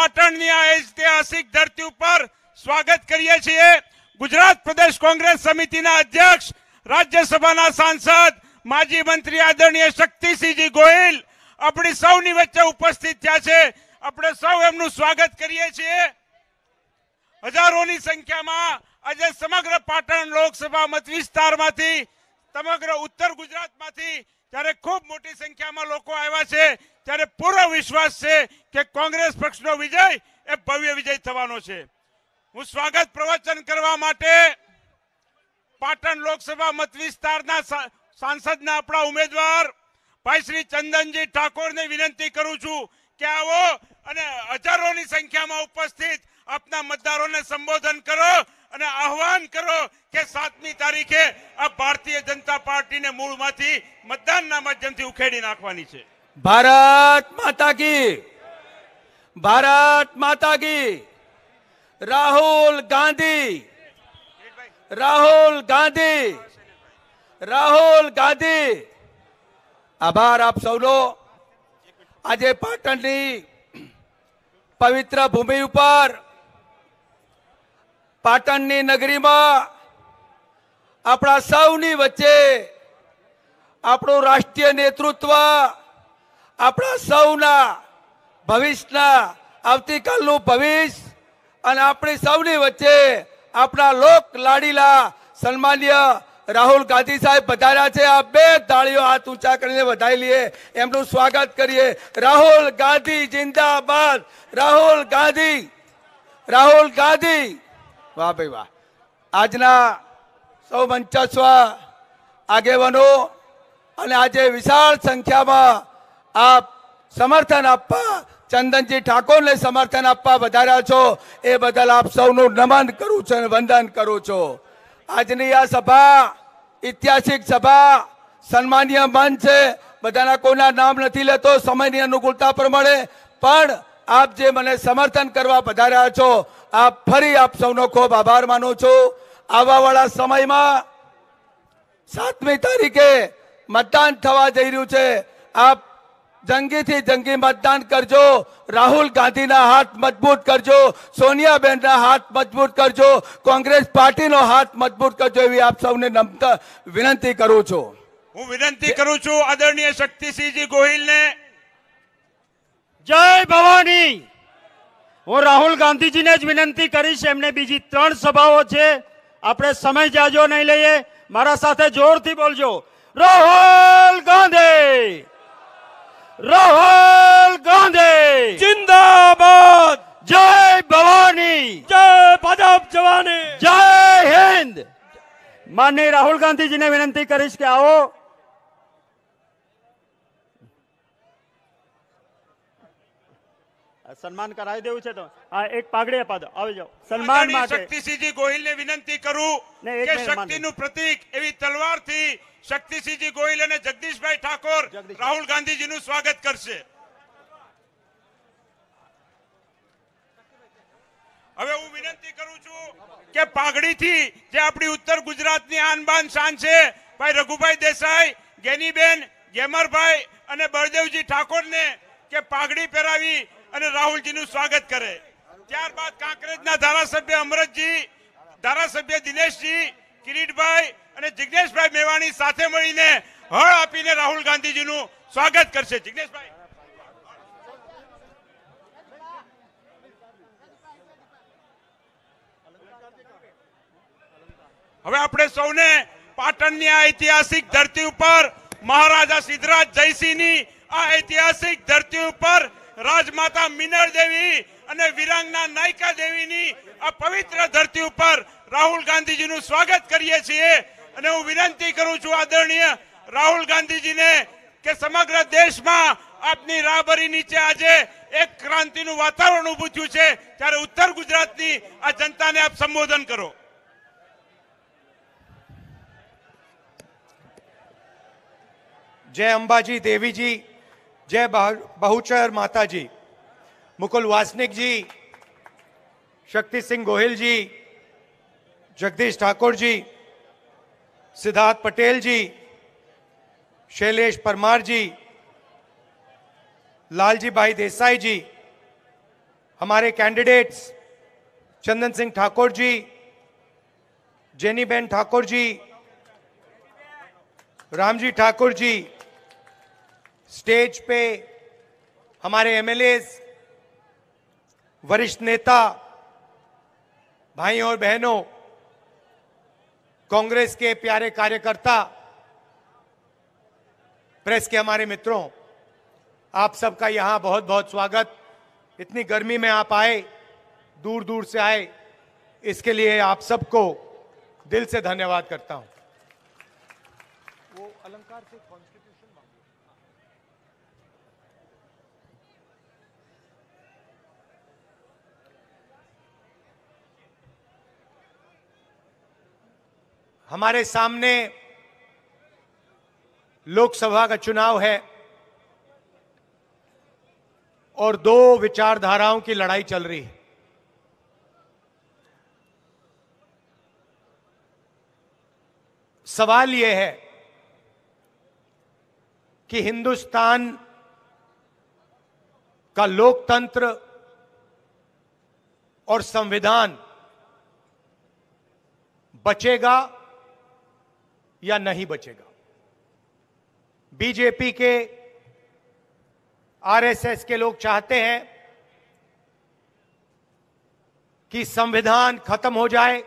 પાટણની આ ઐતિહાસિક ધરતી ઉપર સ્વાગત કરીએ છીએ ગુજરાત પ્રદેશ કોંગ્રેસ સમિતિના અધ્યક્ષ રાજ્યસભાના સાંસદ માજી મંત્રી આદરણીય શક્તિસિંહજી ગોહિલ આપણી સૌની વચ્ચે ઉપસ્થિત થયા છે આપણે સૌ એમનું સ્વાગત કરીએ છીએ હજારોની સંખ્યામાં આજે સમગ્ર પાટણ લોકસભા મત વિસ્તારમાંથી સમગ્ર ઉત્તર ગુજરાતમાંથી ત્યારે ખૂબ મોટી સંખ્યામાં લોકો આવ્યા છે ત્યારે પૂરો વિશ્વાસ છે કે કોંગ્રેસ પક્ષનો વિજય એ ભવ્ય વિજય થવાનો છે હું સ્વાગત પ્રવચન કરવા માટે પાટણ લોકસભા મત વિસ્તારના સાંસદના આપણા ઉમેદવાર ભાઈ શ્રી ચંદનજી ઠાકોરને વિનંતી કરું છું કે આવો અને હજારોની સંખ્યામાં ઉપસ્થિત આપના મતદારોને સંબોધન કરો અને આહવાન કરો કે સાતમી તારીખે આ ભારતીય જનતા પાર્ટીને મૂળમાંથી મતદાનના માધ્યમથી ઉખેડી નાખવાની છે ભારત માતા કી ભારત માતા કી રાહુલ ગાંધી રાહુલ ગાંધી રાહુલ ગાંધી આભાર આપ સૌનો આજે પાટણની પવિત્ર ભૂમિ ઉપર પાટણની નગરીમાં આપણા સૌની વચ્ચે આપણું રાષ્ટ્રીય નેતૃત્વ આપણા સૌના ભવિષ્યના આવતીકાલનું ભવિષ્ય અને આપણી સૌની વચ્ચે આપણા લોક લાડીલા સન્માન્ય રાહુલ ગાંધી સાહેબ વધાર્યા છે આ બે તાળીઓ હાથ ઊંચા કરીને વધાવી લઈએ એમનું સ્વાગત કરીએ રાહુલ ગાંધી જિંદાબાદ રાહુલ ગાંધી રાહુલ ગાંધી વાહ ભાઈ વાહ આજના સૌ મંચસ્વ આગેવાનો અને આજે વિશાળ સંખ્યામાં આપ સમર્થન આપવા ચંદનજી ઠાકોરને સમર્થન આપવા વધાર્યા છો એ બદલ આપ સૌનું નમન કરું છું અને વંદન કરું છું આજની આ સભા ઐતિહાસિક સભા સન્માનીય મન છે બધાના કોઈના નામ નથી લેતો સમયની અનુકૂળતા પ્રમાણે પણ આપ જે મને સમર્થન કરવા પધાર્યા છો આપ ફરી આપ સૌનો ખૂબ આભાર માનું છું આવવાવાળા સમયમાં સાતમી તારીખે મતદાન થવા જઈ રહ્યું છે આપ જંગીથી જંગી મતદાન કરજો રાહુલ ગાંધીના હાથ મજબૂત કરજો સોનિયાબેનના હાથ મજબૂત કરજો કોંગ્રેસ પાર્ટીનો હાથ મજબૂત કરજો એવી આપ સૌને વિનંતી કરું છું હું વિનંતી કરું છું આદરણીય શક્તિસિંહજી ગોહિલને જય ભવાની હું રાહુલ ગાંધીજીને જ વિનંતી કરીશ એમને બીજી ત્રણ સભાઓ છે આપણે સમય જાજો નહીં લઈએ મારા સાથે જોરથી બોલજો રાહુલ ગાંધી રાહુલ ગાંધી જિંદાબાદ જય ભવાની જય ભાજપ જવાની જય હિન્દ માનની રાહુલ ગાંધીજીને વિનંતી કરીશ કે આવો સન્માન કરાવી દેવું છે તો આ એક પાઘડી અપાદો આવી જાઓ સન્માન માટે શક્તિસિંહજી ગોહિલને વિનંતી કરું કે શક્તિનું પ્રતીક એવી તલવારથી શક્તિસિંહજી ગોહિલ અને જગદીશભાઈ ઠાકોર રાહુલ ગાંધીજીનું સ્વાગત કરશે હવે હું વિનંતી કરું છું કે પાઘડી થી જે આપણી ઉત્તર ગુજરાત ની આનબાન શાન છે ભાઈ રઘુભાઈ દેસાઈ ગેની ગેનીબેન ગેમરભાઈ અને બળદેવજી ઠાકોર ને કે પાઘડી પહેરાવી અને રાહુલજીનું સ્વાગત કરે ત્યારબાદ કાંકરેજના ધારાસભ્ય અમરતજી ધારાસભ્ય દિનેશજી કિરીટભાઈ અને જિજ્ઞેશભાઈ મેવાણી સાથે મળીને હળ આપીને રાહુલ ગાંધીજીનું સ્વાગત કરશે જિજ્ઞેશભાઈ હવે આપણે સૌને પાટણની આ ઐતિહાસિક ધરતી ઉપર મહારાજા સિદ્ધરાજ જયસિંહની આ ઐતિહાસિક ધરતી ઉપર રાજમાતા મિનર દેવી અને વિરાંગના નાયકા દેવીની આ પવિત્ર ધરતી ઉપર રાહુલ ગાંધીજીનું સ્વાગત કરીએ છીએ અને હું વિનંતી કરું છું આદરણીય રાહુલ ગાંધીજીને કે સમગ્ર દેશમાં આપની રાબરી નીચે આજે એક ક્રાંતિનું વાતાવરણ ઊભું થયું છે ત્યારે ઉત્તર ગુજરાતની આ જનતાને આપ સંબોધન કરો જય અંબાજી દેવીજી जय बहुचर माता जी मुकुल वासनिक जी शक्ति सिंह गोहिल जी जगदीश ठाकुर जी सिद्धार्थ पटेल जी शैलेश परमार जी लालजी भाई देसाई जी हमारे कैंडिडेट्स चंदन सिंह ठाकुर जी जेनीबेन ठाकुर जी रामजी ठाकुर जी स्टेज पे हमारे एमएलए वरिष्ठ नेता भाई और बहनों कांग्रेस के प्यारे कार्यकर्ता प्रेस के हमारे मित्रों आप सबका यहाँ बहुत बहुत स्वागत इतनी गर्मी में आप आए दूर दूर से आए इसके लिए आप सबको दिल से धन्यवाद करता हूँ वो अलंकार से हमारे सामने लोकसभा का चुनाव है और दो विचारधाराओं की लड़ाई चल रही है सवाल यह है कि हिंदुस्तान का लोकतंत्र और संविधान बचेगा या नहीं बचेगा बीजेपी के आरएसएस के लोग चाहते हैं कि संविधान खत्म हो जाए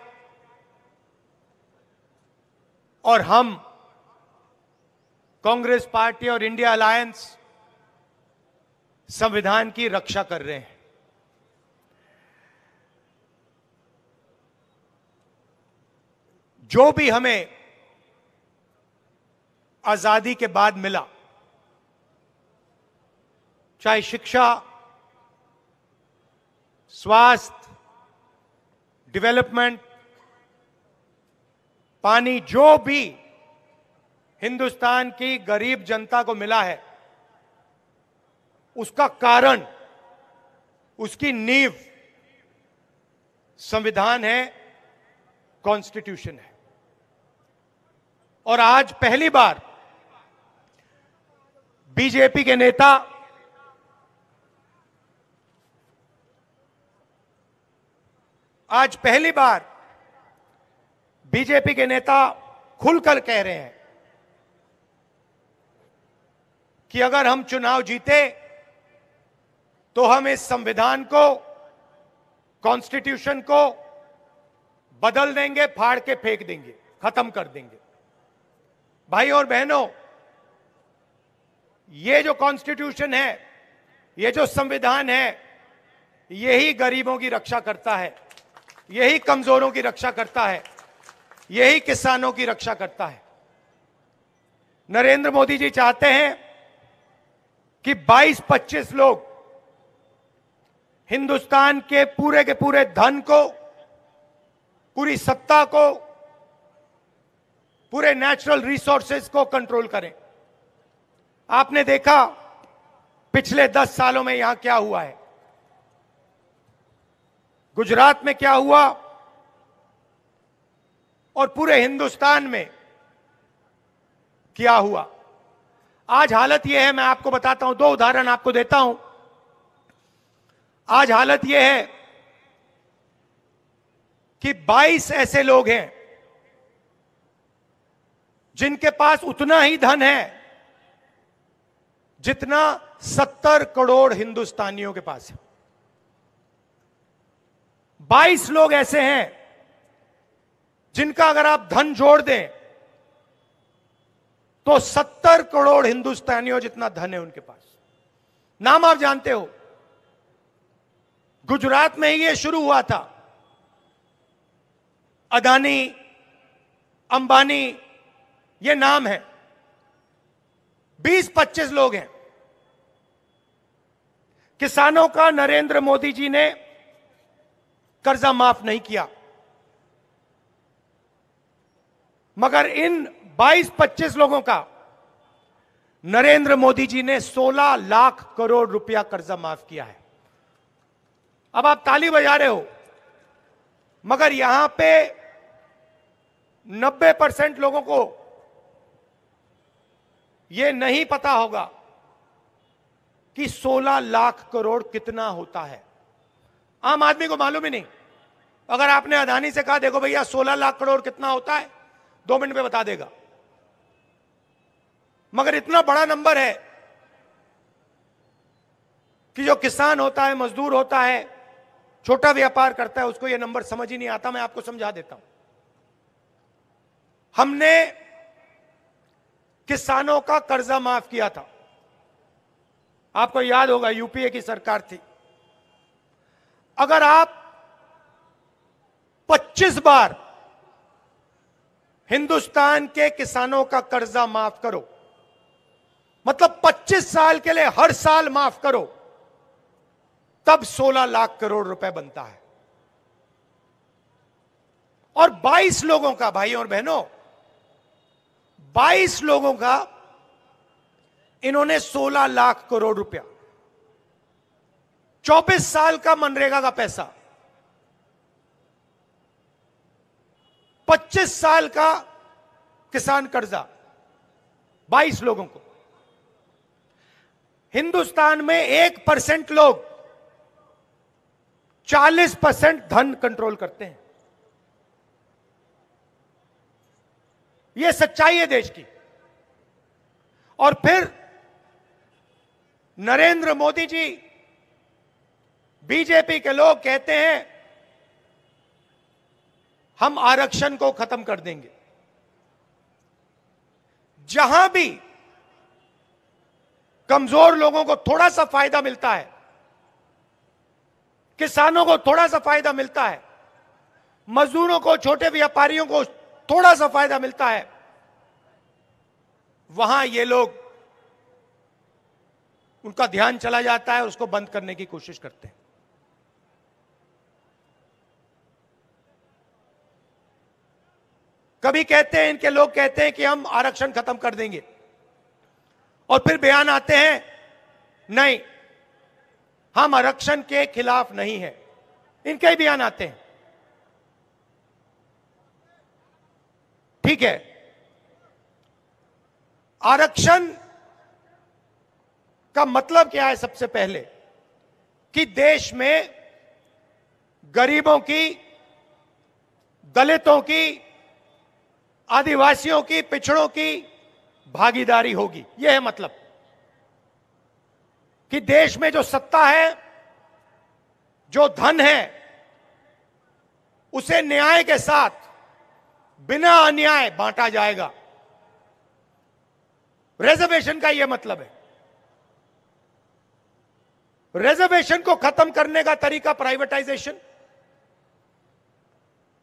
और हम कांग्रेस पार्टी और इंडिया अलायंस संविधान की रक्षा कर रहे हैं जो भी हमें आजादी के बाद मिला चाहे शिक्षा स्वास्थ्य डेवलपमेंट पानी जो भी हिंदुस्तान की गरीब जनता को मिला है उसका कारण उसकी नींव संविधान है कॉन्स्टिट्यूशन है और आज पहली बार बीजेपी के नेता आज पहली बार बीजेपी के नेता खुलकर कह रहे हैं कि अगर हम चुनाव जीते तो हम इस संविधान को कॉन्स्टिट्यूशन को बदल देंगे फाड़ के फेंक देंगे खत्म कर देंगे भाई और बहनों ये जो कॉन्स्टिट्यूशन है ये जो संविधान है यही गरीबों की रक्षा करता है यही कमजोरों की रक्षा करता है यही किसानों की रक्षा करता है नरेंद्र मोदी जी चाहते हैं कि 22-25 लोग हिंदुस्तान के पूरे के पूरे धन को पूरी सत्ता को पूरे नेचुरल रिसोर्सेज को कंट्रोल करें आपने देखा पिछले दस सालों में यहां क्या हुआ है गुजरात में क्या हुआ और पूरे हिंदुस्तान में क्या हुआ आज हालत यह है मैं आपको बताता हूं दो उदाहरण आपको देता हूं आज हालत यह है कि 22 ऐसे लोग हैं जिनके पास उतना ही धन है जितना सत्तर करोड़ हिंदुस्तानियों के पास है बाईस लोग ऐसे हैं जिनका अगर आप धन जोड़ दें तो सत्तर करोड़ हिंदुस्तानियों जितना धन है उनके पास नाम आप जानते हो गुजरात में ही यह शुरू हुआ था अदानी अंबानी ये नाम है 20-25 लोग हैं किसानों का नरेंद्र मोदी जी ने कर्जा माफ नहीं किया मगर इन 22-25 लोगों का नरेंद्र मोदी जी ने 16 लाख करोड़ रुपया कर्जा माफ किया है अब आप ताली बजा रहे हो मगर यहां पे 90 परसेंट लोगों को यह नहीं पता होगा कि 16 लाख करोड़ कितना होता है आम आदमी को मालूम ही नहीं अगर आपने अदानी से कहा देखो भैया 16 लाख करोड़ कितना होता है दो मिनट में बता देगा मगर इतना बड़ा नंबर है कि जो किसान होता है मजदूर होता है छोटा व्यापार करता है उसको यह नंबर समझ ही नहीं आता मैं आपको समझा देता हूं हमने किसानों का कर्जा माफ किया था आपको याद होगा यूपीए की सरकार थी अगर आप 25 बार हिंदुस्तान के किसानों का कर्जा माफ करो मतलब 25 साल के लिए हर साल माफ करो तब 16 लाख करोड़ रुपए बनता है और 22 लोगों का भाई और बहनों 22 लोगों का इन्होंने 16 लाख करोड़ रुपया 24 साल का मनरेगा का पैसा 25 साल का किसान कर्जा 22 लोगों को हिंदुस्तान में एक परसेंट लोग 40 परसेंट धन कंट्रोल करते हैं यह सच्चाई है देश की और फिर नरेंद्र मोदी जी बीजेपी के लोग कहते हैं हम आरक्षण को खत्म कर देंगे जहां भी कमजोर लोगों को थोड़ा सा फायदा मिलता है किसानों को थोड़ा सा फायदा मिलता है मजदूरों को छोटे व्यापारियों को थोड़ा सा फायदा मिलता है वहां ये लोग उनका ध्यान चला जाता है उसको बंद करने की कोशिश करते हैं कभी कहते हैं इनके लोग कहते हैं कि हम आरक्षण खत्म कर देंगे और फिर बयान आते हैं नहीं हम आरक्षण के खिलाफ नहीं है इनके ही बयान आते हैं ठीक है आरक्षण का मतलब क्या है सबसे पहले कि देश में गरीबों की दलितों की आदिवासियों की पिछड़ों की भागीदारी होगी यह है मतलब कि देश में जो सत्ता है जो धन है उसे न्याय के साथ बिना अन्याय बांटा जाएगा रिजर्वेशन का यह मतलब है रिजर्वेशन को खत्म करने का तरीका प्राइवेटाइजेशन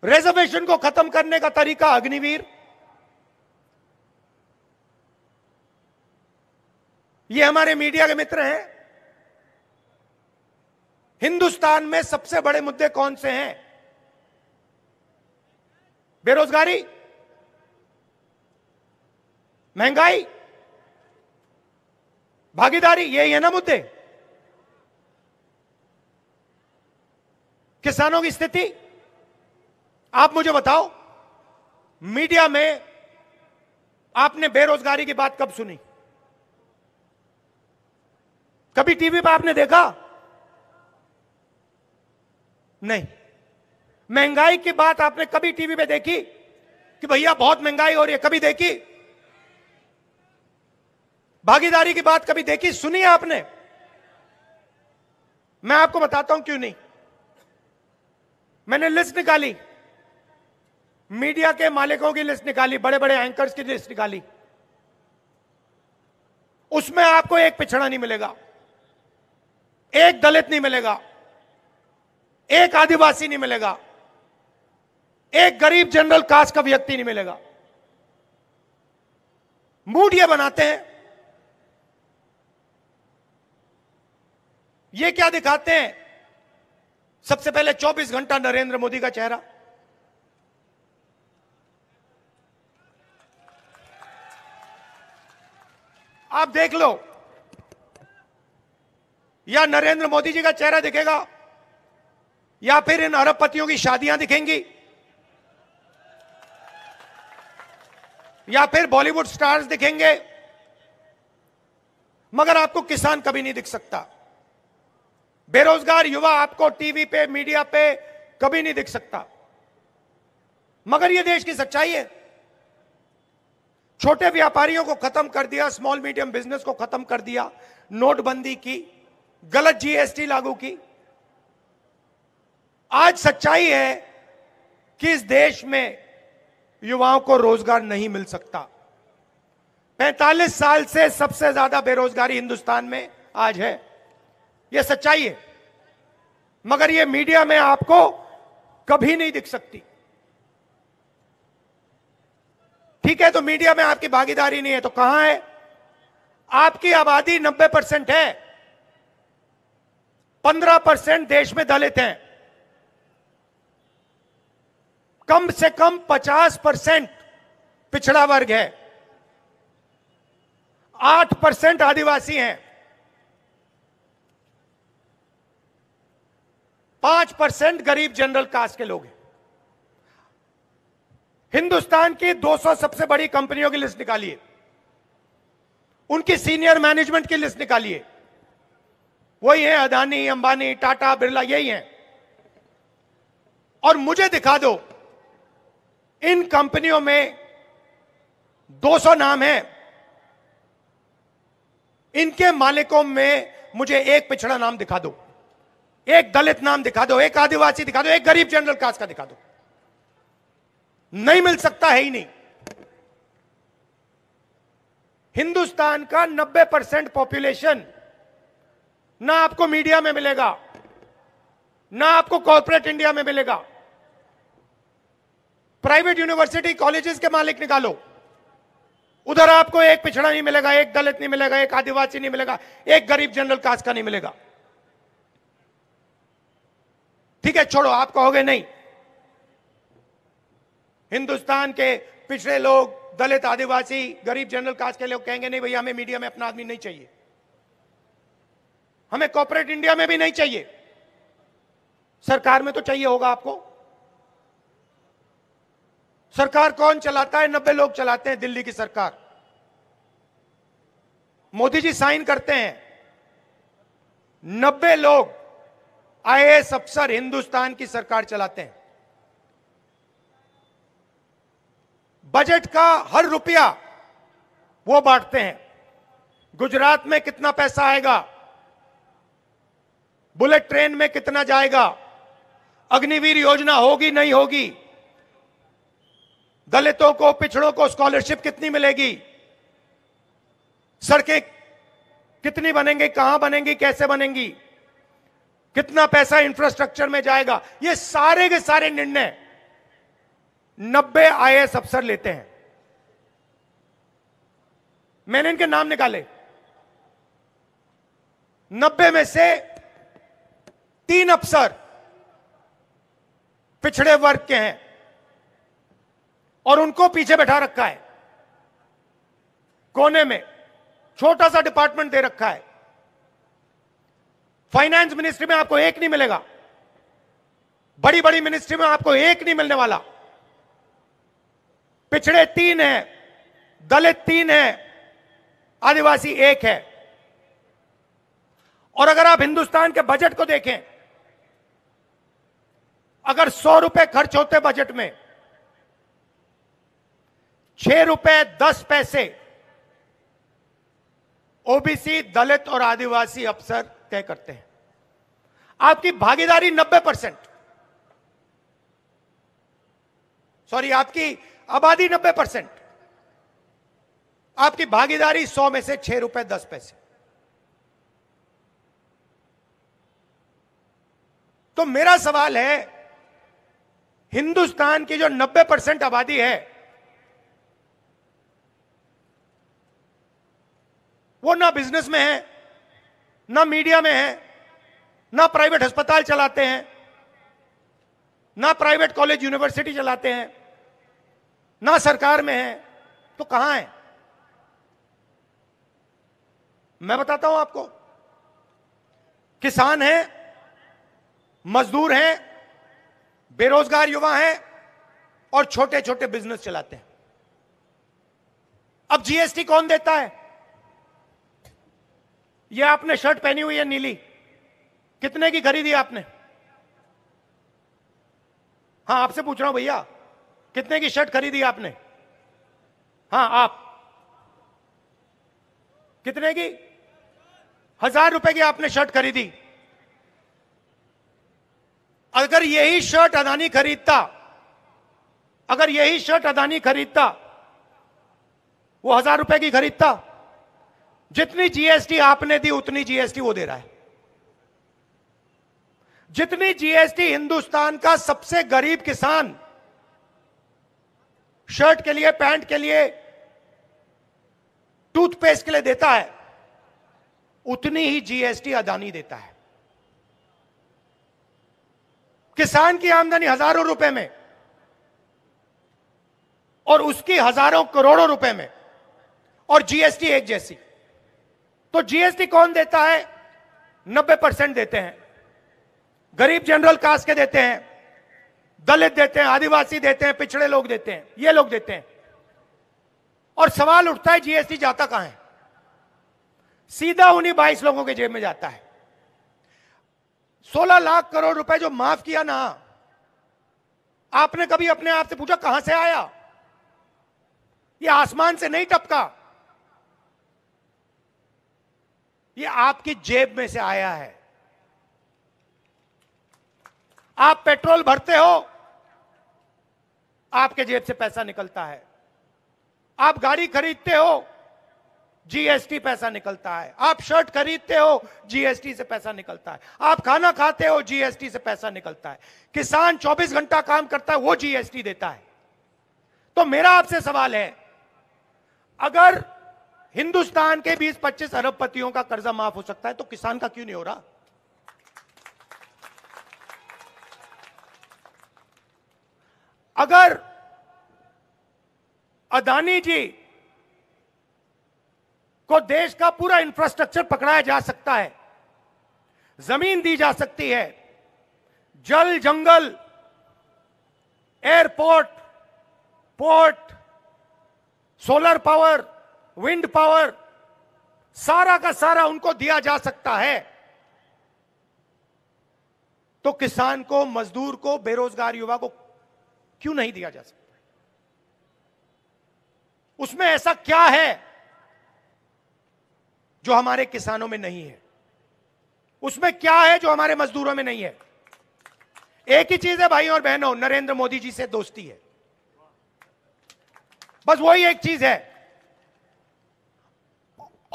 रिजर्वेशन को खत्म करने का तरीका अग्निवीर ये हमारे मीडिया के मित्र हैं हिंदुस्तान में सबसे बड़े मुद्दे कौन से हैं बेरोजगारी महंगाई भागीदारी यही है ना मुद्दे किसानों की स्थिति आप मुझे बताओ मीडिया में आपने बेरोजगारी की बात कब सुनी कभी टीवी पर आपने देखा नहीं महंगाई की बात आपने कभी टीवी पे देखी कि भैया बहुत महंगाई हो रही है कभी देखी भागीदारी की बात कभी देखी सुनी आपने मैं आपको बताता हूं क्यों नहीं मैंने लिस्ट निकाली मीडिया के मालिकों की लिस्ट निकाली बड़े बड़े एंकर्स की लिस्ट निकाली उसमें आपको एक पिछड़ा नहीं मिलेगा एक दलित नहीं मिलेगा एक आदिवासी नहीं मिलेगा एक गरीब जनरल कास्ट का व्यक्ति नहीं मिलेगा मूड ये बनाते हैं ये क्या दिखाते हैं सबसे पहले 24 घंटा नरेंद्र मोदी का चेहरा आप देख लो या नरेंद्र मोदी जी का चेहरा दिखेगा या फिर इन अरबपतियों की शादियां दिखेंगी या फिर बॉलीवुड स्टार्स दिखेंगे मगर आपको किसान कभी नहीं दिख सकता बेरोजगार युवा आपको टीवी पे मीडिया पे कभी नहीं दिख सकता मगर यह देश की सच्चाई है छोटे व्यापारियों को खत्म कर दिया स्मॉल मीडियम बिजनेस को खत्म कर दिया नोटबंदी की गलत जीएसटी लागू की आज सच्चाई है कि इस देश में युवाओं को रोजगार नहीं मिल सकता 45 साल से सबसे ज्यादा बेरोजगारी हिंदुस्तान में आज है यह सच्चाई है मगर यह मीडिया में आपको कभी नहीं दिख सकती ठीक है तो मीडिया में आपकी भागीदारी नहीं है तो कहां है आपकी आबादी 90 परसेंट है 15 परसेंट देश में दलित हैं कम से कम 50 परसेंट पिछड़ा वर्ग है 8 परसेंट आदिवासी हैं पांच परसेंट गरीब जनरल कास्ट के लोग हैं हिंदुस्तान की 200 सबसे बड़ी कंपनियों की लिस्ट निकालिए उनकी सीनियर मैनेजमेंट की लिस्ट निकालिए वही है अदानी अंबानी टाटा बिरला यही है और मुझे दिखा दो इन कंपनियों में 200 नाम हैं इनके मालिकों में मुझे एक पिछड़ा नाम दिखा दो एक दलित नाम दिखा दो एक आदिवासी दिखा दो एक गरीब जनरल कास्ट का दिखा दो नहीं मिल सकता है ही नहीं हिंदुस्तान का 90 परसेंट पॉपुलेशन ना आपको मीडिया में मिलेगा ना आपको कॉर्पोरेट इंडिया में मिलेगा प्राइवेट यूनिवर्सिटी कॉलेजेस के मालिक निकालो उधर आपको एक पिछड़ा नहीं मिलेगा एक दलित नहीं मिलेगा एक आदिवासी नहीं मिलेगा एक गरीब जनरल कास्ट का नहीं मिलेगा ठीक है छोड़ो आप कहोगे नहीं हिंदुस्तान के पिछड़े लोग दलित आदिवासी गरीब जनरल कास्ट के लोग कहेंगे नहीं भैया हमें मीडिया में अपना आदमी नहीं चाहिए हमें कॉपोरेट इंडिया में भी नहीं चाहिए सरकार में तो चाहिए होगा आपको सरकार कौन चलाता है नब्बे लोग चलाते हैं दिल्ली की सरकार मोदी जी साइन करते हैं नब्बे लोग आईएएस अफसर हिंदुस्तान की सरकार चलाते हैं बजट का हर रुपया वो बांटते हैं गुजरात में कितना पैसा आएगा बुलेट ट्रेन में कितना जाएगा अग्निवीर योजना होगी नहीं होगी दलितों को पिछड़ों को स्कॉलरशिप कितनी मिलेगी सड़कें कितनी बनेंगी कहां बनेंगी कैसे बनेंगी कितना पैसा इंफ्रास्ट्रक्चर में जाएगा ये सारे के सारे निर्णय नब्बे आई अफसर लेते हैं मैंने इनके नाम निकाले नब्बे में से तीन अफसर पिछड़े वर्ग के हैं और उनको पीछे बैठा रखा है कोने में छोटा सा डिपार्टमेंट दे रखा है फाइनेंस मिनिस्ट्री में आपको एक नहीं मिलेगा बड़ी बड़ी मिनिस्ट्री में आपको एक नहीं मिलने वाला पिछड़े तीन है दलित तीन है आदिवासी एक है और अगर आप हिंदुस्तान के बजट को देखें अगर सौ रुपए खर्च होते बजट में छह रुपए दस पैसे ओबीसी दलित और आदिवासी अफसर तय करते हैं आपकी भागीदारी 90 परसेंट सॉरी आपकी आबादी 90 परसेंट आपकी भागीदारी 100 में से छह रुपए दस पैसे तो मेरा सवाल है हिंदुस्तान की जो 90 परसेंट आबादी है वो ना बिजनेस में है ना मीडिया में है ना प्राइवेट अस्पताल चलाते हैं ना प्राइवेट कॉलेज यूनिवर्सिटी चलाते हैं ना सरकार में है तो कहां है मैं बताता हूं आपको किसान हैं मजदूर हैं बेरोजगार युवा हैं और छोटे छोटे बिजनेस चलाते हैं अब जीएसटी कौन देता है ये आपने शर्ट पहनी हुई है नीली कितने की खरीदी आपने हाँ आपसे पूछ रहा हूं भैया कितने की शर्ट खरीदी आपने हाँ आप कितने की हजार रुपए की आपने शर्ट खरीदी अगर यही शर्ट अदानी खरीदता अगर यही शर्ट अदानी खरीदता वो हजार रुपए की खरीदता जितनी जीएसटी आपने दी उतनी जीएसटी वो दे रहा है जितनी जीएसटी हिंदुस्तान का सबसे गरीब किसान शर्ट के लिए पैंट के लिए टूथपेस्ट के लिए देता है उतनी ही जीएसटी अदानी देता है किसान की आमदनी हजारों रुपए में और उसकी हजारों करोड़ों रुपए में और जीएसटी एक जैसी तो जीएसटी कौन देता है 90 परसेंट देते हैं गरीब जनरल कास्ट के देते हैं दलित देते हैं आदिवासी देते हैं पिछड़े लोग देते हैं ये लोग देते हैं और सवाल उठता है जीएसटी जाता कहां है सीधा उन्हीं बाईस लोगों के जेब में जाता है 16 लाख करोड़ रुपए जो माफ किया ना आपने कभी अपने आप से पूछा कहां से आया ये आसमान से नहीं टपका ये आपकी जेब में से आया है आप पेट्रोल भरते हो आपके जेब से पैसा निकलता है आप गाड़ी खरीदते हो जीएसटी पैसा निकलता है आप शर्ट खरीदते हो जीएसटी से पैसा निकलता है आप खाना खाते हो जीएसटी से पैसा निकलता है किसान 24 घंटा काम करता है वो जीएसटी देता है तो मेरा आपसे सवाल है अगर हिंदुस्तान के 20-25 पतियों का कर्जा माफ हो सकता है तो किसान का क्यों नहीं हो रहा अगर अदानी जी को देश का पूरा इंफ्रास्ट्रक्चर पकड़ाया जा सकता है जमीन दी जा सकती है जल जंगल airport port solar power wind power सारा का सारा उनको दिया जा सकता है तो किसान को मजदूर को बेरोजगार युवा को क्यों नहीं दिया जा सकता उसमें ऐसा क्या है जो हमारे किसानों में नहीं है उसमें क्या है जो हमारे मजदूरों में नहीं है एक ही चीज है भाई और बहनों नरेंद्र मोदी जी से दोस्ती है बस वही एक चीज है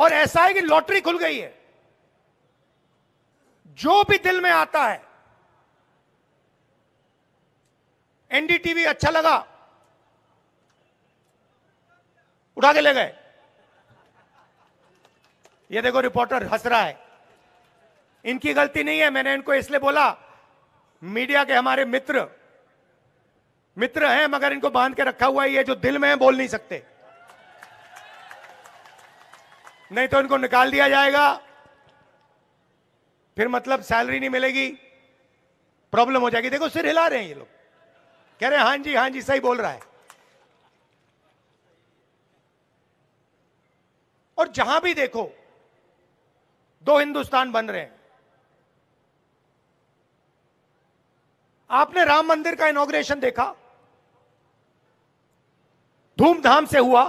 और ऐसा है कि लॉटरी खुल गई है जो भी दिल में आता है एनडीटीवी अच्छा लगा उठा के ले गए ये देखो रिपोर्टर हंस रहा है इनकी गलती नहीं है मैंने इनको इसलिए बोला मीडिया के हमारे मित्र मित्र हैं मगर इनको बांध के रखा हुआ है ये जो दिल में है बोल नहीं सकते नहीं तो इनको निकाल दिया जाएगा फिर मतलब सैलरी नहीं मिलेगी प्रॉब्लम हो जाएगी देखो सिर हिला रहे हैं ये लोग कह रहे हैं हां जी हां जी सही बोल रहा है और जहां भी देखो दो हिंदुस्तान बन रहे हैं आपने राम मंदिर का इनोग्रेशन देखा धूमधाम से हुआ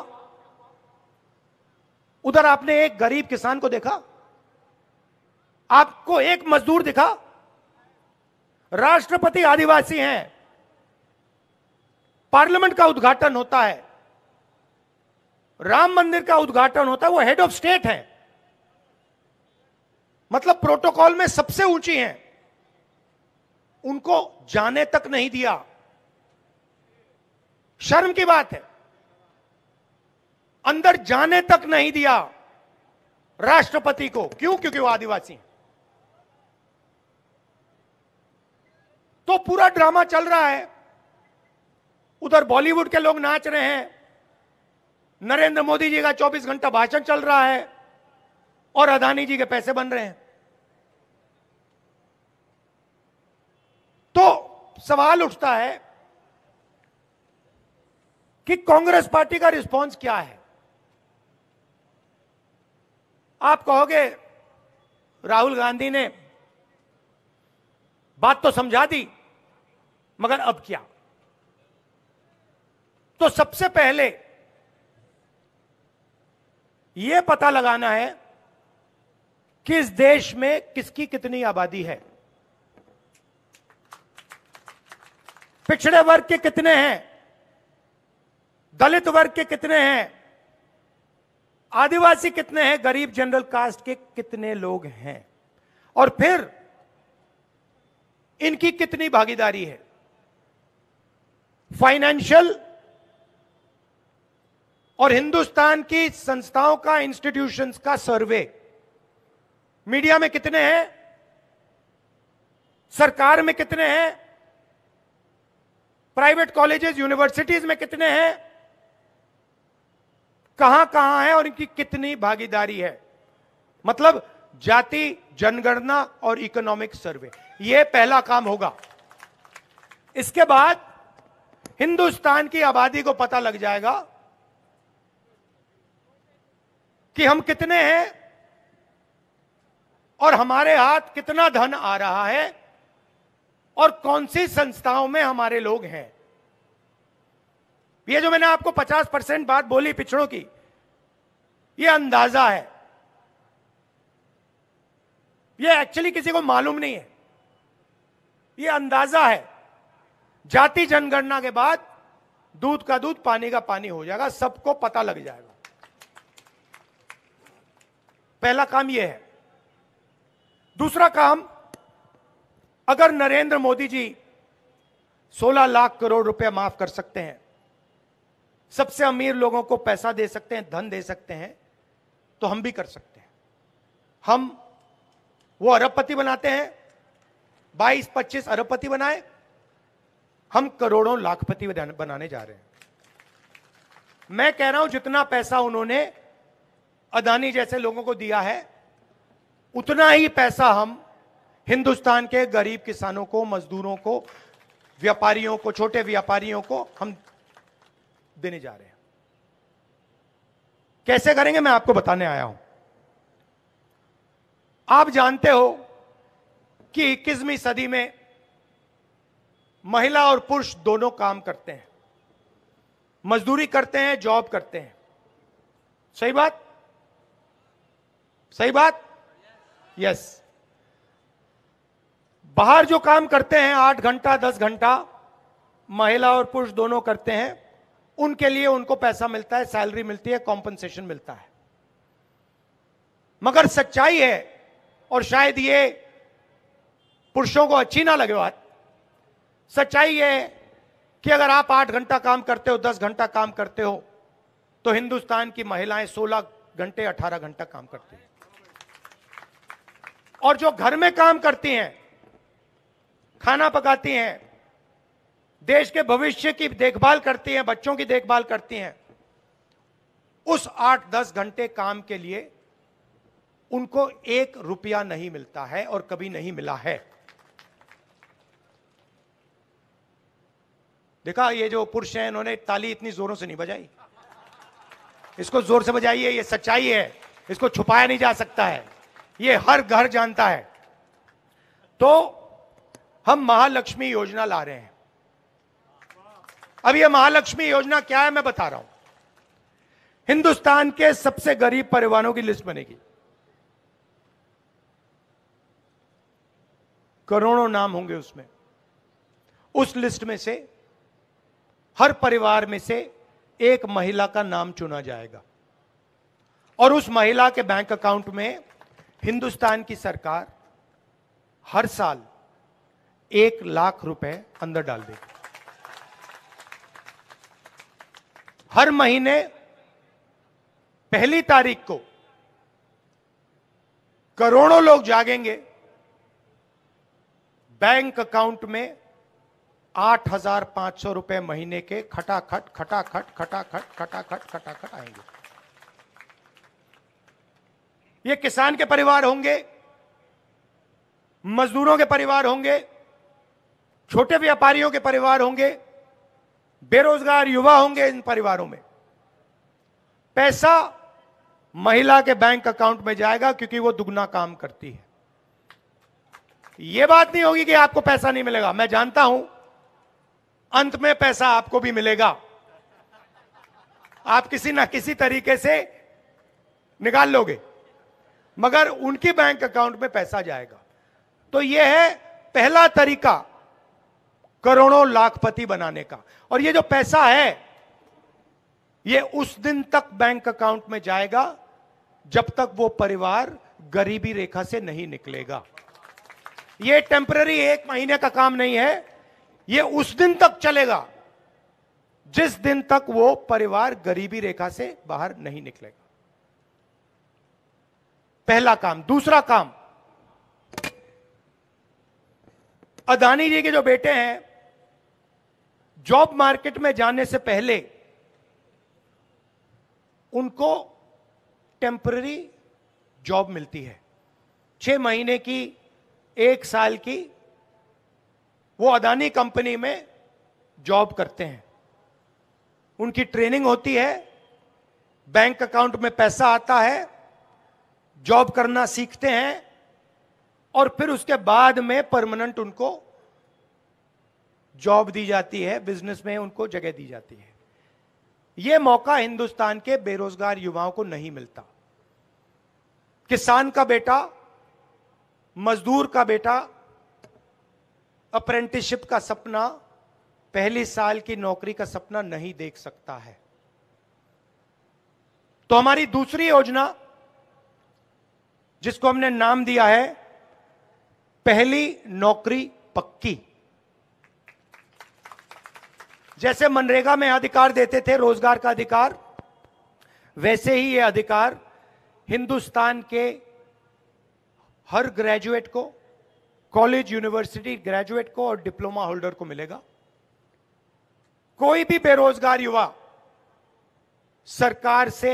उधर आपने एक गरीब किसान को देखा आपको एक मजदूर दिखा राष्ट्रपति आदिवासी हैं पार्लियामेंट का उद्घाटन होता है राम मंदिर का उद्घाटन होता है वो हेड ऑफ स्टेट है मतलब प्रोटोकॉल में सबसे ऊंची हैं उनको जाने तक नहीं दिया शर्म की बात है अंदर जाने तक नहीं दिया राष्ट्रपति को क्यों क्योंकि वो आदिवासी हैं तो पूरा ड्रामा चल रहा है उधर बॉलीवुड के लोग नाच रहे हैं नरेंद्र मोदी जी का 24 घंटा भाषण चल रहा है और अदानी जी के पैसे बन रहे हैं तो सवाल उठता है कि कांग्रेस पार्टी का रिस्पांस क्या है आप कहोगे राहुल गांधी ने बात तो समझा दी मगर अब क्या तो सबसे पहले यह पता लगाना है कि इस देश में किसकी कितनी आबादी है पिछड़े वर्ग के कितने हैं दलित वर्ग के कितने हैं आदिवासी कितने हैं गरीब जनरल कास्ट के कितने लोग हैं और फिर इनकी कितनी भागीदारी है फाइनेंशियल और हिंदुस्तान की संस्थाओं का इंस्टीट्यूशंस का सर्वे मीडिया में कितने हैं सरकार में कितने हैं प्राइवेट कॉलेजेस यूनिवर्सिटीज में कितने हैं कहां कहां है और इनकी कितनी भागीदारी है मतलब जाति जनगणना और इकोनॉमिक सर्वे यह पहला काम होगा इसके बाद हिंदुस्तान की आबादी को पता लग जाएगा कि हम कितने हैं और हमारे हाथ कितना धन आ रहा है और कौन सी संस्थाओं में हमारे लोग हैं ये जो मैंने आपको 50 परसेंट बात बोली पिछड़ों की ये अंदाजा है ये एक्चुअली किसी को मालूम नहीं है ये अंदाजा है जाति जनगणना के बाद दूध का दूध पानी का पानी हो जाएगा सबको पता लग जाएगा पहला काम यह है दूसरा काम अगर नरेंद्र मोदी जी 16 लाख करोड़ रुपए माफ कर सकते हैं सबसे अमीर लोगों को पैसा दे सकते हैं धन दे सकते हैं तो हम भी कर सकते हैं हम वो अरबपति बनाते हैं 22-25 अरबपति बनाए हम करोड़ों लाखपति बनाने जा रहे हैं मैं कह रहा हूं जितना पैसा उन्होंने अदानी जैसे लोगों को दिया है उतना ही पैसा हम हिंदुस्तान के गरीब किसानों को मजदूरों को व्यापारियों को छोटे व्यापारियों को हम देने जा रहे हैं कैसे करेंगे मैं आपको बताने आया हूं आप जानते हो कि इक्कीसवीं सदी में महिला और पुरुष दोनों काम करते हैं मजदूरी करते हैं जॉब करते हैं सही बात सही बात यस बाहर जो काम करते हैं आठ घंटा दस घंटा महिला और पुरुष दोनों करते हैं उनके लिए उनको पैसा मिलता है सैलरी मिलती है कॉम्पनसेशन मिलता है मगर सच्चाई है और शायद ये पुरुषों को अच्छी ना लगे बात सच्चाई है कि अगर आप आठ घंटा काम करते हो दस घंटा काम करते हो तो हिंदुस्तान की महिलाएं सोलह घंटे अठारह घंटा काम करती हैं और जो घर में काम करती हैं खाना पकाती हैं देश के भविष्य की देखभाल करती हैं बच्चों की देखभाल करती हैं उस आठ दस घंटे काम के लिए उनको एक रुपया नहीं मिलता है और कभी नहीं मिला है देखा ये जो पुरुष हैं इन्होंने ताली इतनी जोरों से नहीं बजाई इसको जोर से बजाइए ये सच्चाई है इसको छुपाया नहीं जा सकता है ये हर घर जानता है तो हम महालक्ष्मी योजना ला रहे हैं अब यह महालक्ष्मी योजना क्या है मैं बता रहा हूं हिंदुस्तान के सबसे गरीब परिवारों की लिस्ट बनेगी करोड़ों नाम होंगे उसमें उस लिस्ट में से हर परिवार में से एक महिला का नाम चुना जाएगा और उस महिला के बैंक अकाउंट में हिंदुस्तान की सरकार हर साल एक लाख रुपए अंदर डाल देगी हर महीने पहली तारीख को करोड़ों लोग जागेंगे बैंक अकाउंट में आठ हजार पांच सौ रुपए महीने के खटाखट खटाखट खटाखट खटाखट खटाखट आएंगे ये किसान के परिवार होंगे मजदूरों के परिवार होंगे छोटे व्यापारियों के परिवार होंगे बेरोजगार युवा होंगे इन परिवारों में पैसा महिला के बैंक अकाउंट में जाएगा क्योंकि वो दुगना काम करती है यह बात नहीं होगी कि आपको पैसा नहीं मिलेगा मैं जानता हूं अंत में पैसा आपको भी मिलेगा आप किसी ना किसी तरीके से निकाल लोगे मगर उनकी बैंक अकाउंट में पैसा जाएगा तो यह है पहला तरीका करोड़ों लाखपति बनाने का और ये जो पैसा है ये उस दिन तक बैंक अकाउंट में जाएगा जब तक वो परिवार गरीबी रेखा से नहीं निकलेगा ये टेम्पररी एक महीने का काम नहीं है ये उस दिन तक चलेगा जिस दिन तक वो परिवार गरीबी रेखा से बाहर नहीं निकलेगा पहला काम दूसरा काम अदानी जी के जो बेटे हैं जॉब मार्केट में जाने से पहले उनको टेम्पररी जॉब मिलती है छह महीने की एक साल की वो अदानी कंपनी में जॉब करते हैं उनकी ट्रेनिंग होती है बैंक अकाउंट में पैसा आता है जॉब करना सीखते हैं और फिर उसके बाद में परमानेंट उनको जॉब दी जाती है बिजनेस में उनको जगह दी जाती है ये मौका हिंदुस्तान के बेरोजगार युवाओं को नहीं मिलता किसान का बेटा मजदूर का बेटा अप्रेंटिसशिप का सपना पहली साल की नौकरी का सपना नहीं देख सकता है तो हमारी दूसरी योजना जिसको हमने नाम दिया है पहली नौकरी पक्की जैसे मनरेगा में अधिकार देते थे रोजगार का अधिकार वैसे ही ये अधिकार हिंदुस्तान के हर ग्रेजुएट को कॉलेज यूनिवर्सिटी ग्रेजुएट को और डिप्लोमा होल्डर को मिलेगा कोई भी बेरोजगार युवा सरकार से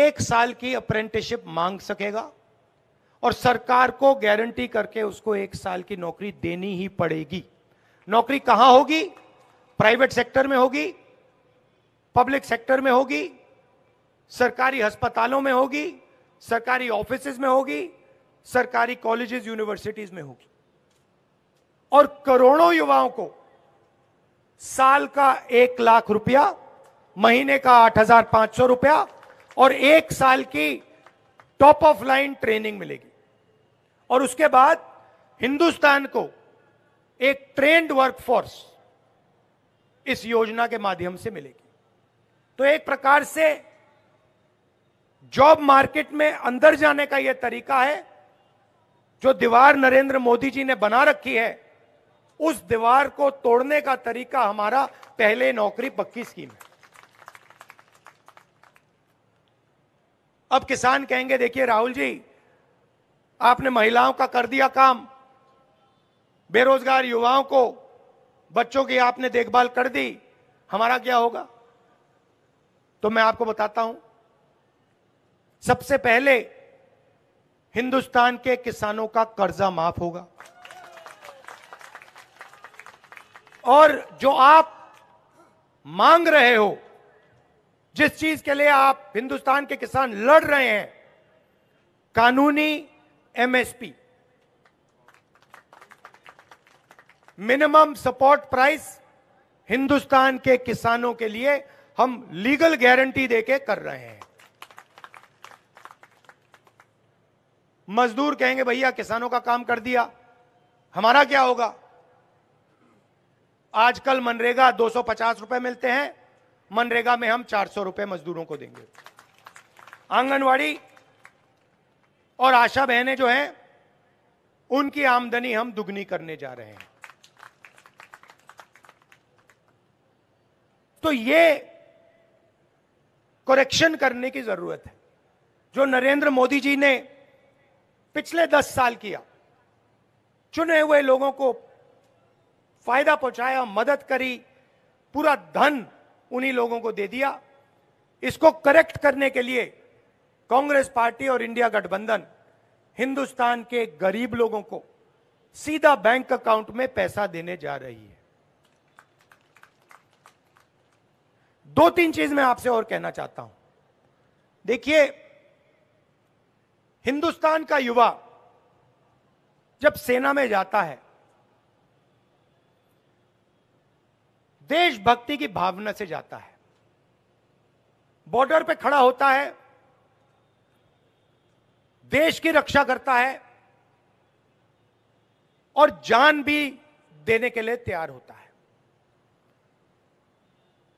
एक साल की अप्रेंटिसशिप मांग सकेगा और सरकार को गारंटी करके उसको एक साल की नौकरी देनी ही पड़ेगी नौकरी कहां होगी प्राइवेट सेक्टर में होगी पब्लिक सेक्टर में होगी सरकारी अस्पतालों में होगी सरकारी ऑफिस में होगी सरकारी कॉलेजेस यूनिवर्सिटीज में होगी और करोड़ों युवाओं को साल का एक लाख रुपया महीने का आठ हजार पांच सौ रुपया और एक साल की टॉप ऑफ लाइन ट्रेनिंग मिलेगी और उसके बाद हिंदुस्तान को एक ट्रेंड वर्कफोर्स इस योजना के माध्यम से मिलेगी तो एक प्रकार से जॉब मार्केट में अंदर जाने का यह तरीका है जो दीवार नरेंद्र मोदी जी ने बना रखी है उस दीवार को तोड़ने का तरीका हमारा पहले नौकरी पक्की स्कीम है अब किसान कहेंगे देखिए राहुल जी आपने महिलाओं का कर दिया काम बेरोजगार युवाओं को बच्चों की आपने देखभाल कर दी हमारा क्या होगा तो मैं आपको बताता हूं सबसे पहले हिंदुस्तान के किसानों का कर्जा माफ होगा और जो आप मांग रहे हो जिस चीज के लिए आप हिंदुस्तान के किसान लड़ रहे हैं कानूनी MSP minimum support price Hindustan के किसानों के लिए हम लीगल गारंटी देके कर रहे हैं मजदूर कहेंगे भैया किसानों का काम कर दिया हमारा क्या होगा आजकल मनरेगा 250 रुपए मिलते हैं मनरेगा में हम 400 रुपए मजदूरों को देंगे आंगनवाड़ी और आशा बहनें जो हैं उनकी आमदनी हम दुगनी करने जा रहे हैं तो ये करेक्शन करने की जरूरत है जो नरेंद्र मोदी जी ने पिछले दस साल किया चुने हुए लोगों को फायदा पहुंचाया मदद करी पूरा धन उन्हीं लोगों को दे दिया इसको करेक्ट करने के लिए कांग्रेस पार्टी और इंडिया गठबंधन हिंदुस्तान के गरीब लोगों को सीधा बैंक अकाउंट में पैसा देने जा रही है दो तीन चीज मैं आपसे और कहना चाहता हूं देखिए हिंदुस्तान का युवा जब सेना में जाता है देशभक्ति की भावना से जाता है बॉर्डर पे खड़ा होता है देश की रक्षा करता है और जान भी देने के लिए तैयार होता है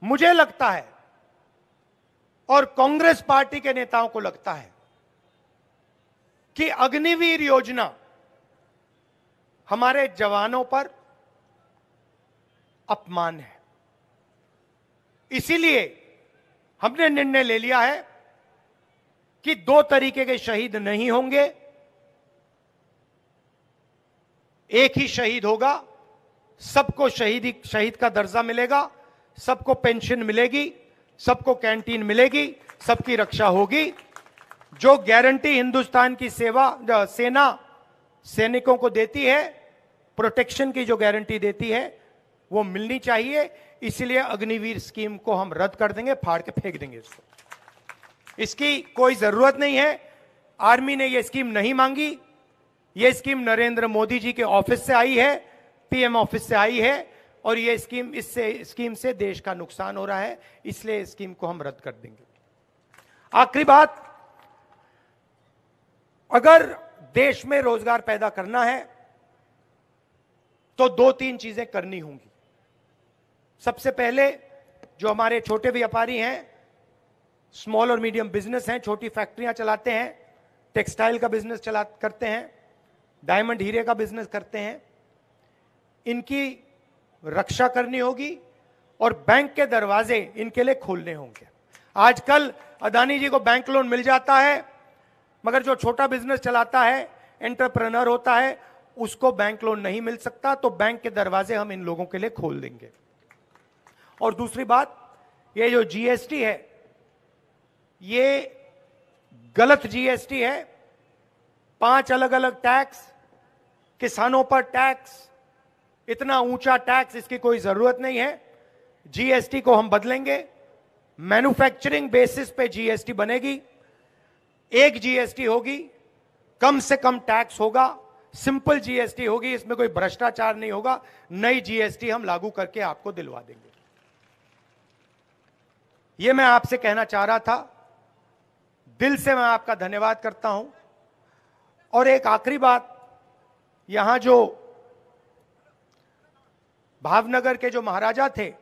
मुझे लगता है और कांग्रेस पार्टी के नेताओं को लगता है कि अग्निवीर योजना हमारे जवानों पर अपमान है इसीलिए हमने निर्णय ले लिया है कि दो तरीके के शहीद नहीं होंगे एक ही शहीद होगा सबको शहीद शहीद का दर्जा मिलेगा सबको पेंशन मिलेगी सबको कैंटीन मिलेगी सबकी रक्षा होगी जो गारंटी हिंदुस्तान की सेवा सेना सैनिकों को देती है प्रोटेक्शन की जो गारंटी देती है वो मिलनी चाहिए इसलिए अग्निवीर स्कीम को हम रद्द कर देंगे फाड़ के फेंक देंगे इसको इसकी कोई जरूरत नहीं है आर्मी ने ये स्कीम नहीं मांगी ये स्कीम नरेंद्र मोदी जी के ऑफिस से आई है पीएम ऑफिस से आई है और ये स्कीम इससे स्कीम से देश का नुकसान हो रहा है इसलिए स्कीम को हम रद्द कर देंगे आखिरी बात अगर देश में रोजगार पैदा करना है तो दो तीन चीजें करनी होंगी सबसे पहले जो हमारे छोटे व्यापारी हैं स्मॉल और मीडियम बिजनेस हैं छोटी फैक्ट्रियां चलाते हैं टेक्सटाइल का बिजनेस चला करते हैं डायमंड हीरे का बिजनेस करते हैं इनकी रक्षा करनी होगी और बैंक के दरवाजे इनके लिए खोलने होंगे आजकल अदानी जी को बैंक लोन मिल जाता है मगर जो छोटा बिजनेस चलाता है एंटरप्रेनर होता है उसको बैंक लोन नहीं मिल सकता तो बैंक के दरवाजे हम इन लोगों के लिए खोल देंगे और दूसरी बात ये जो जीएसटी है ये गलत जीएसटी है पांच अलग अलग टैक्स किसानों पर टैक्स इतना ऊंचा टैक्स इसकी कोई जरूरत नहीं है जीएसटी को हम बदलेंगे मैन्युफैक्चरिंग बेसिस पे जीएसटी बनेगी एक जीएसटी होगी कम से कम टैक्स होगा सिंपल जीएसटी होगी इसमें कोई भ्रष्टाचार नहीं होगा नई जीएसटी हम लागू करके आपको दिलवा देंगे यह मैं आपसे कहना चाह रहा था दिल से मैं आपका धन्यवाद करता हूं और एक आखिरी बात यहां जो भावनगर के जो महाराजा थे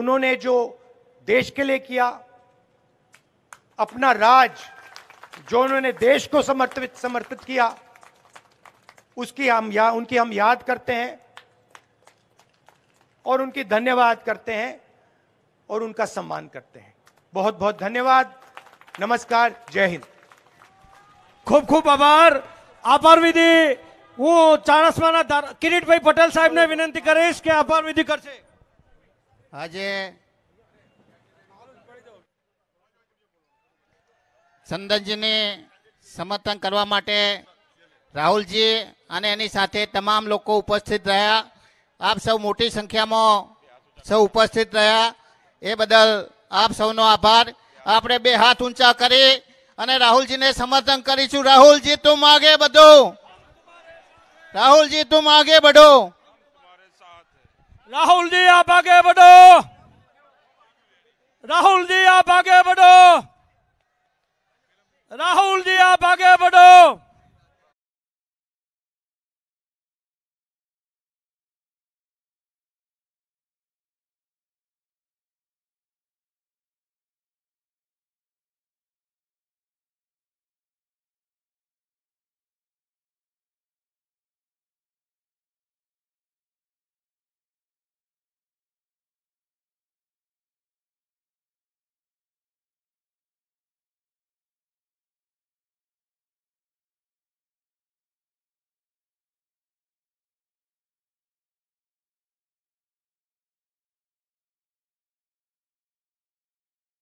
उन्होंने जो देश के लिए किया अपना राज जो उन्होंने देश को समर्पित समर्पित किया उसकी हम या उनकी हम याद करते हैं और उनकी धन्यवाद करते हैं और उनका सम्मान करते हैं बहुत बहुत धन्यवाद नमस्कार जय हिंद खूब खूब आभार आभार विधि હું ચાણસમાના કિરીટભાઈ પટેલ સાહેબને વિનંતી કરીશ કે આભાર વિધિ કરશે આજે સંદનજીને સમર્થન કરવા માટે રાહુલજી અને એની સાથે તમામ લોકો ઉપસ્થિત રહ્યા આપ સૌ મોટી સંખ્યામાં સૌ ઉપસ્થિત રહ્યા એ બદલ આપ સૌનો આભાર આપણે બે હાથ ઊંચા કરી અને રાહુલજીને સમર્થન કરીશું રાહુલજી તું માગે બધું राहुल जी तुम आगे बढ़ो राहुल जी आप आगे बढ़ो राहुल जी आप आगे बढ़ो राहुल जी आप आगे बढ़ो